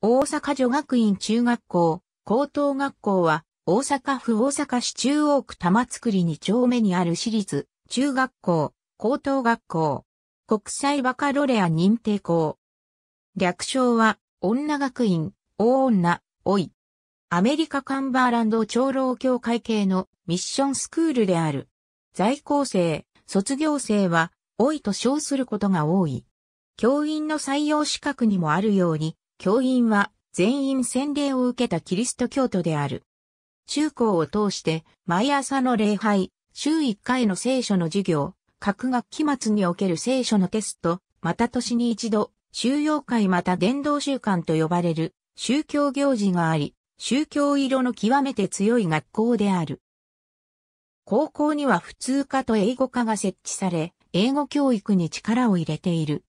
大阪女学院中学校、高等学校は、大阪府大阪市中央区玉造2丁目にある私立、中学校、高等学校、国際バカロレア認定校。略称は、女学院、大女、おい。アメリカカンバーランド長老協会系のミッションスクールである。在校生、卒業生は、おいと称することが多い。教員の採用資格にもあるように、教員は全員洗礼を受けたキリスト教徒である。中高を通して毎朝の礼拝、週1回の聖書の授業、各学期末における聖書のテスト、また年に一度、収容会また伝道習慣と呼ばれる宗教行事があり、宗教色の極めて強い学校である。高校には普通科と英語科が設置され、英語教育に力を入れている。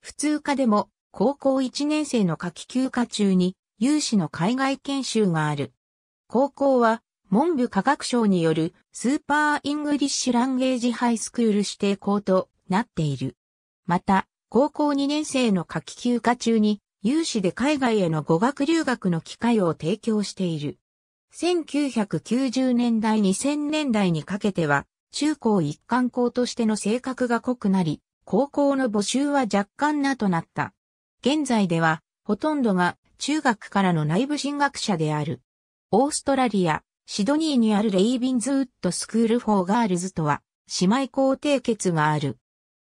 普通科でも高校1年生の夏季休暇中に有志の海外研修がある。高校は文部科学省によるスーパーイングリッシュランゲージハイスクール指定校となっている。また、高校2年生の夏季休暇中に有志で海外への語学留学の機会を提供している。1990年代2000年代にかけては中高一貫校としての性格が濃くなり、高校の募集は若干なとなった。現在では、ほとんどが中学からの内部進学者である。オーストラリア、シドニーにあるレイビンズウッドスクール・フォー・ガールズとは、姉妹校締結がある。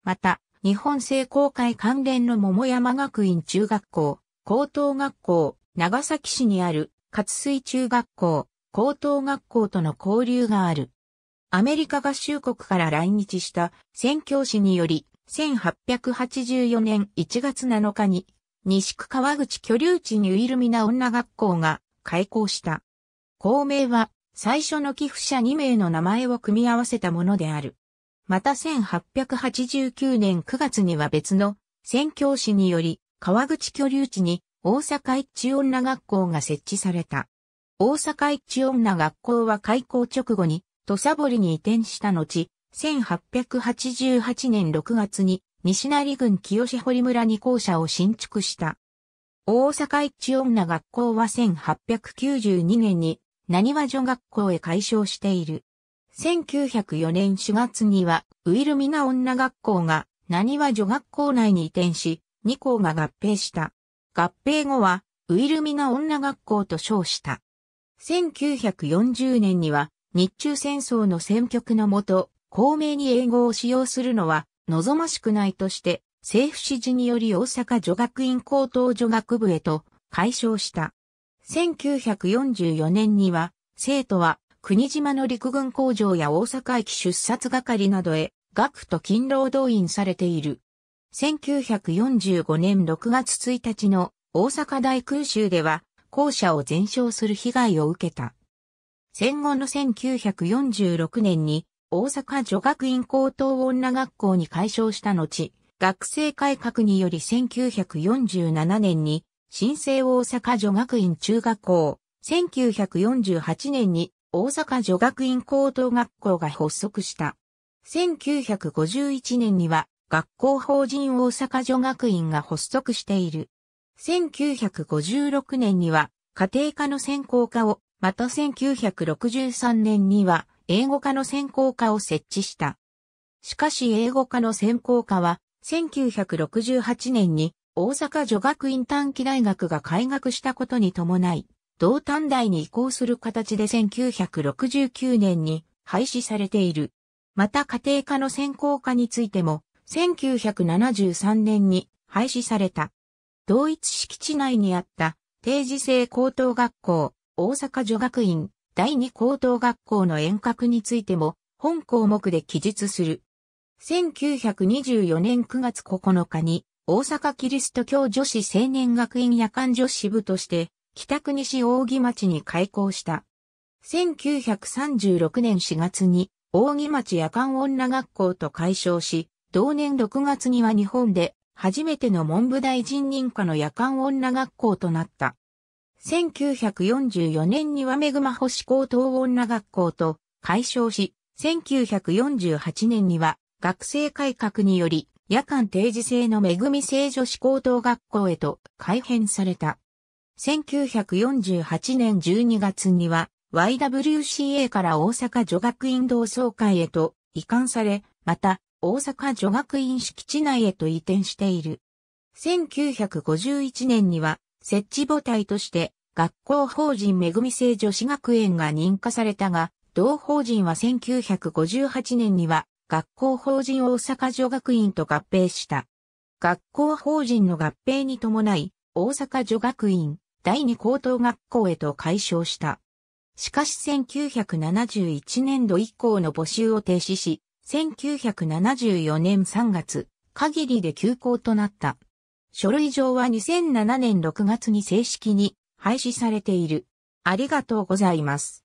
また、日本製公会関連の桃山学院中学校、高等学校、長崎市にある、活水中学校、高等学校との交流がある。アメリカ合衆国から来日した宣教師により、1884年1月7日に、西区川口居留地にウイルミナ女学校が開校した。校名は、最初の寄付者2名の名前を組み合わせたものである。また1889年9月には別の宣教師により川口居留地に大阪一致女学校が設置された。大阪一致女学校は開校直後に土佐堀に移転した後、1888年6月に西成郡清志堀村に校舎を新築した。大阪一女学校は1892年に何和女学校へ改称している。1904年4月にはウィルミナ女学校が何和女学校内に移転し、二校が合併した。合併後はウィルミナ女学校と称した。1940年には日中戦争の戦局のもと、公明に英語を使用するのは望ましくないとして、政府指示により大阪女学院高等女学部へと解消した。1944年には、生徒は国島の陸軍工場や大阪駅出札係などへ学徒勤労動員されている。1945年6月1日の大阪大空襲では校舎を全焼する被害を受けた。戦後の1946年に大阪女学院高等女学校に改称した後、学生改革により1947年に新生大阪女学院中学校、1948年に大阪女学院高等学校が発足した。1951年には学校法人大阪女学院が発足している。1956年には家庭科の専攻科を、また1963年には英語科の専攻科を設置した。しかし英語科の専攻科は、1968年に大阪女学院短期大学が開学したことに伴い、同短大に移行する形で1969年に廃止されている。また家庭科の専攻科についても、1973年に廃止された。同一敷地内にあった定時制高等学校、大阪女学院、第二高等学校の遠隔についても、本項目で記述する。1924年9月9日に、大阪キリスト教女子青年学院夜間女子部として、北国市大木町に開校した。1936年4月に、大木町夜間女学校と解消し、同年6月には日本で初めての文部大臣認可の夜間女学校となった。1944年にはめぐま星高等女学校と解消し、1948年には学生改革により夜間定時制のめぐみ聖女子高等学校へと改編された。1948年12月には YWCA から大阪女学院同窓会へと移管され、また大阪女学院敷地内へと移転している。1951年には設置母体として、学校法人恵生女子学園が認可されたが、同法人は1958年には、学校法人大阪女学院と合併した。学校法人の合併に伴い、大阪女学院第二高等学校へと解消した。しかし1971年度以降の募集を停止し、1974年3月、限りで休校となった。書類上は2007年6月に正式に廃止されている。ありがとうございます。